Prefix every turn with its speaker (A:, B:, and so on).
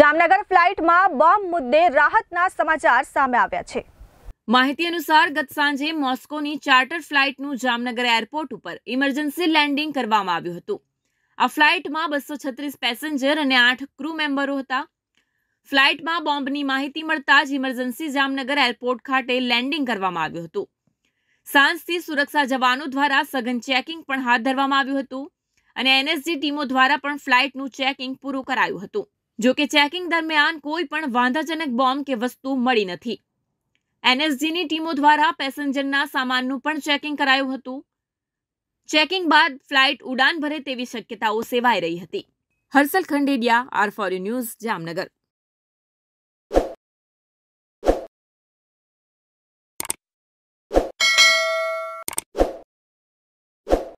A: જામનગર ફ્લાઇટમાં બોમ્બ મુદ્દે રાહતના સમાચાર સામે આવ્યા છે માહિતી અનુસાર ગત સાંજે મોસ્કોની ચાર્ટર ફ્લાઇટનું જામનગર એરપોર્ટ ઉપર ઇમરજન્સી લેન્ડિંગ કરવામાં આવ્યું હતું આ ફ્લાઇટમાં બસો છત્રીસ પેસેન્જર અને આઠ ક્રૂ મેમ્બરો હતા ફ્લાઇટમાં બોમ્બની માહિતી મળતા જ ઇમરજન્સી જામનગર એરપોર્ટ ખાતે લેન્ડિંગ કરવામાં આવ્યું હતું સાંજથી સુરક્ષા જવાનો દ્વારા સઘન ચેકિંગ પણ હાથ ધરવામાં આવ્યું હતું અને એનએસજી ટીમો દ્વારા પણ ફ્લાઇટનું ચેકિંગ પૂરું કરાયું હતું જો કે ચેકિંગ દરમિયાન કોઈ પણ વાંધાજનક બોમ્બ કે વસ્તુ મળી નથી એનએસજીની ટીમો દ્વારા પેસેન્જરના સામાનનું પણ ચેકિંગ કરાયું હતું ચેકિંગ બાદ ફ્લાઇટ ઉડાન ભરે તેવી શક્યતાઓ સેવાઈ રહી હતી Harshal Khandediya R four news
B: Jamnagar